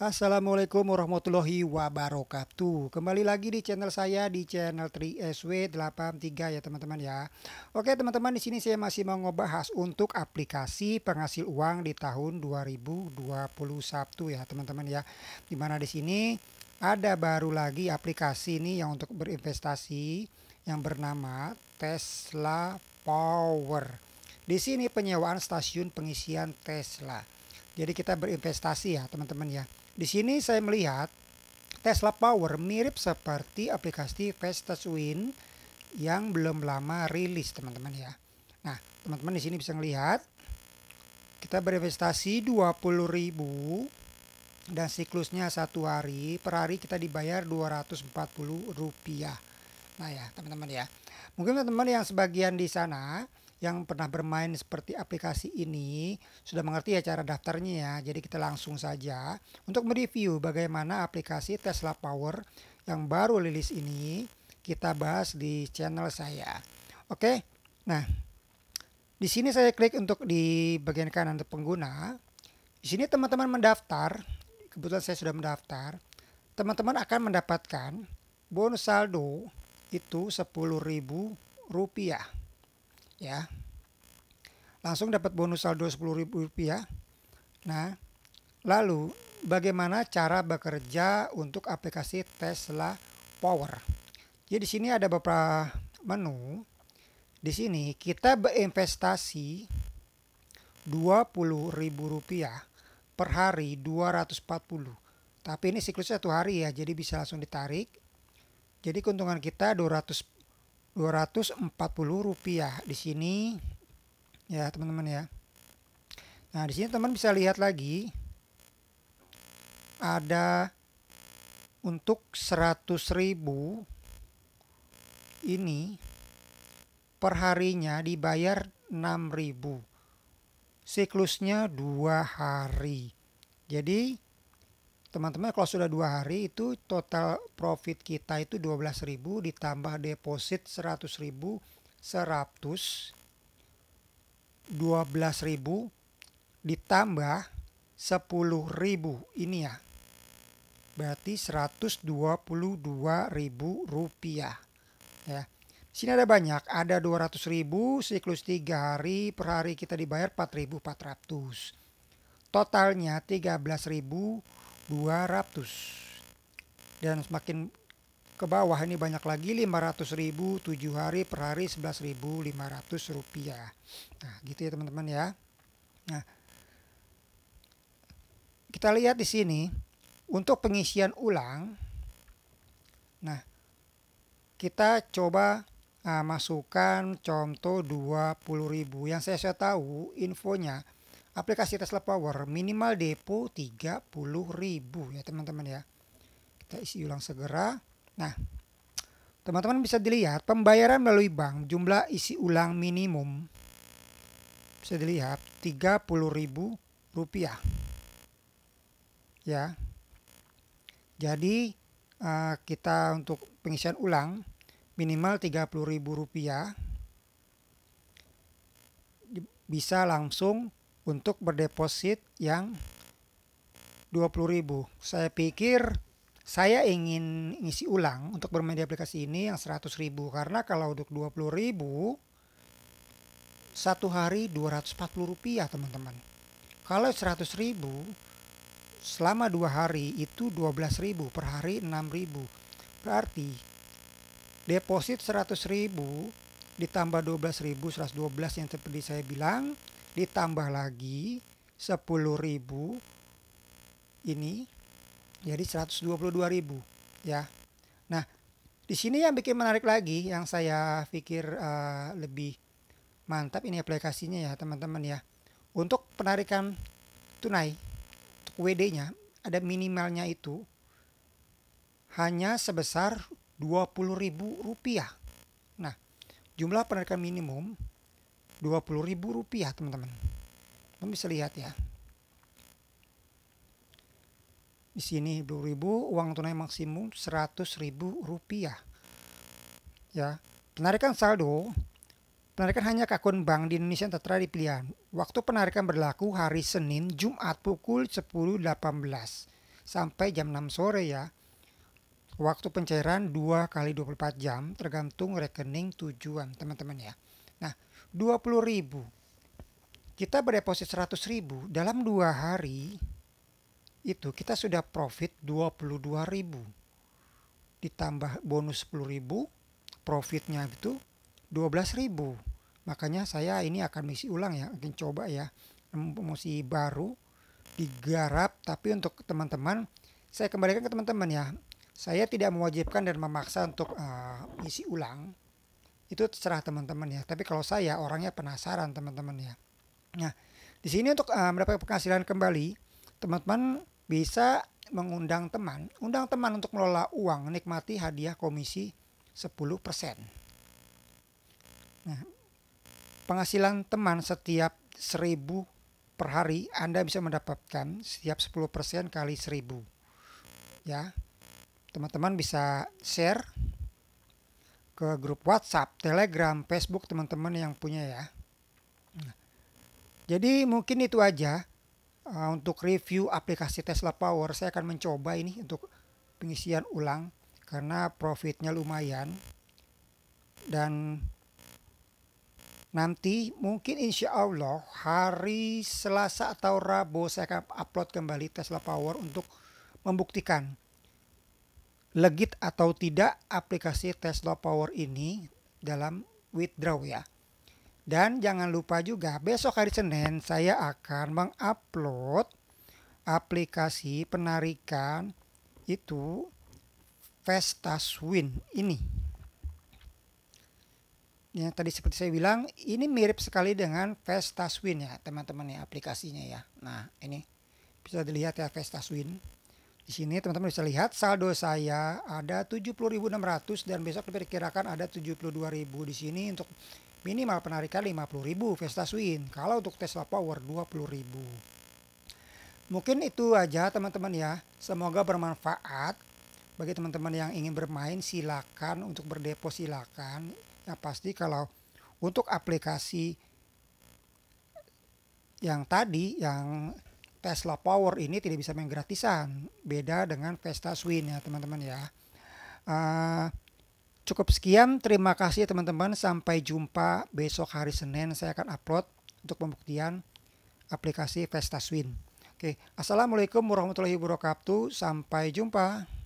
Assalamualaikum warahmatullahi wabarakatuh Kembali lagi di channel saya di channel 3SW83 ya teman-teman ya Oke teman-teman di sini saya masih mau ngebahas untuk aplikasi penghasil uang di tahun 2021 ya teman-teman ya Dimana di sini ada baru lagi aplikasi ini yang untuk berinvestasi yang bernama Tesla Power di sini penyewaan stasiun pengisian Tesla jadi kita berinvestasi ya teman-teman ya. Di sini saya melihat Tesla Power mirip seperti aplikasi Vestas Win yang belum lama rilis teman-teman ya. Nah, teman-teman di sini bisa melihat kita berinvestasi 20.000 dan siklusnya satu hari, per hari kita dibayar 240 rupiah. Nah ya, teman-teman ya. Mungkin teman-teman yang sebagian di sana yang pernah bermain seperti aplikasi ini sudah mengerti ya cara daftarnya ya. Jadi kita langsung saja untuk mereview bagaimana aplikasi Tesla Power yang baru rilis ini kita bahas di channel saya. Oke. Nah, di sini saya klik untuk di bagian kanan untuk pengguna. Di sini teman-teman mendaftar, kebetulan saya sudah mendaftar. Teman-teman akan mendapatkan bonus saldo itu 10.000 rupiah ya langsung dapat bonus saldo sepuluh ribu rupiah nah lalu bagaimana cara bekerja untuk aplikasi Tesla Power jadi ya, di sini ada beberapa menu di sini kita berinvestasi Rp20.000 per hari 240. Tapi ini siklusnya satu hari ya, jadi bisa langsung ditarik. Jadi keuntungan kita 240 240 rupiah di sini ya teman-teman ya nah di sini teman bisa lihat lagi ada untuk 100.000 ini perharinya dibayar 6.000 siklusnya dua hari jadi teman-teman kalau sudah dua hari itu total profit kita itu 12.000 ditambah deposit 100.000 100 12.000 ditambah 10.000 ini ya berarti 122.000 rupiah ya sini ada banyak ada 200.000 siklus tiga hari per hari kita dibayar 4.400 totalnya 13.000 200 dan semakin ke bawah ini banyak lagi 500.000 7 hari per hari 11.500 rupiah nah gitu ya teman-teman ya nah kita lihat di sini untuk pengisian ulang nah kita coba nah, masukkan contoh 20.000 yang saya, saya tahu infonya aplikasi Tesla Power minimal depo 30.000 ya teman-teman ya. Kita isi ulang segera. Nah, teman-teman bisa dilihat pembayaran melalui bank jumlah isi ulang minimum bisa dilihat 30.000 rupiah. Ya. Jadi uh, kita untuk pengisian ulang minimal 30.000 rupiah bisa langsung untuk berdeposit yang 20.000. Saya pikir saya ingin ngisi ulang untuk bermain di aplikasi ini yang 100.000 karena kalau untuk 20.000 satu hari 240 rupiah teman-teman. Kalau 100.000 selama dua hari itu 12.000 per hari 6.000. Berarti deposit 100.000 ditambah 12.000 112 yang tadi saya bilang ditambah lagi 10.000 ini jadi 122.000 ya. Nah, di sini yang bikin menarik lagi yang saya pikir uh, lebih mantap ini aplikasinya ya, teman-teman ya. Untuk penarikan tunai WD-nya ada minimalnya itu hanya sebesar rp rupiah Nah, jumlah penarikan minimum Rp20.000 teman-teman. Teman bisa lihat ya. Di sini 20.000 uang tunai maksimum Rp100.000. Ya. Penarikan saldo Penarikan hanya ke akun bank di Indonesia yang tertera di pilihan. Waktu penarikan berlaku hari Senin, Jumat pukul 10.18 sampai jam 6 sore ya. Waktu pencairan 2 kali 24 jam tergantung rekening tujuan teman-teman ya. Nah, 20 ribu. Kita berdeposit 100 ribu, dalam dua hari itu kita sudah profit 22 ribu. Ditambah bonus 10 ribu, profitnya itu 12 ribu. Makanya saya ini akan misi ulang ya, mungkin coba ya, emosi baru digarap. Tapi untuk teman-teman, saya kembalikan ke teman-teman ya, saya tidak mewajibkan dan memaksa untuk uh, eh, isi ulang itu terserah teman-teman ya tapi kalau saya orangnya penasaran teman-teman ya nah di sini untuk uh, eh, mendapatkan penghasilan kembali teman-teman bisa mengundang teman undang teman untuk mengelola uang nikmati hadiah komisi 10% nah penghasilan teman setiap 1000 per hari Anda bisa mendapatkan setiap 10% kali 1000 ya teman-teman bisa share ke grup WhatsApp, Telegram, Facebook teman-teman yang punya ya. Nah, jadi mungkin itu aja eh, untuk review aplikasi Tesla Power. Saya akan mencoba ini untuk pengisian ulang karena profitnya lumayan dan nanti mungkin insya Allah hari Selasa atau Rabu saya akan upload kembali Tesla Power untuk membuktikan legit atau tidak aplikasi Tesla Power ini dalam withdraw ya. Dan jangan lupa juga besok hari Senin saya akan mengupload aplikasi penarikan itu Vestaswin ini. Yang tadi seperti saya bilang ini mirip sekali dengan Vestaswin ya teman-teman ya aplikasinya ya. Nah ini bisa dilihat ya Vestaswin. Di sini teman-teman bisa lihat saldo saya ada 70.600 dan besok diperkirakan ada 72.000 di sini untuk minimal penarikan 50.000 Vesta Swing. Kalau untuk Tesla Power 20.000. Mungkin itu aja teman-teman ya. Semoga bermanfaat bagi teman-teman yang ingin bermain silakan untuk berdepo silakan. ya pasti kalau untuk aplikasi yang tadi yang Tesla Power ini tidak bisa main gratisan. Beda dengan Vesta Swing ya teman-teman ya. Uh, cukup sekian. Terima kasih ya, teman-teman. Sampai jumpa besok hari Senin. Saya akan upload untuk pembuktian aplikasi Vesta Swing. Oke, Assalamualaikum warahmatullahi wabarakatuh. Sampai jumpa.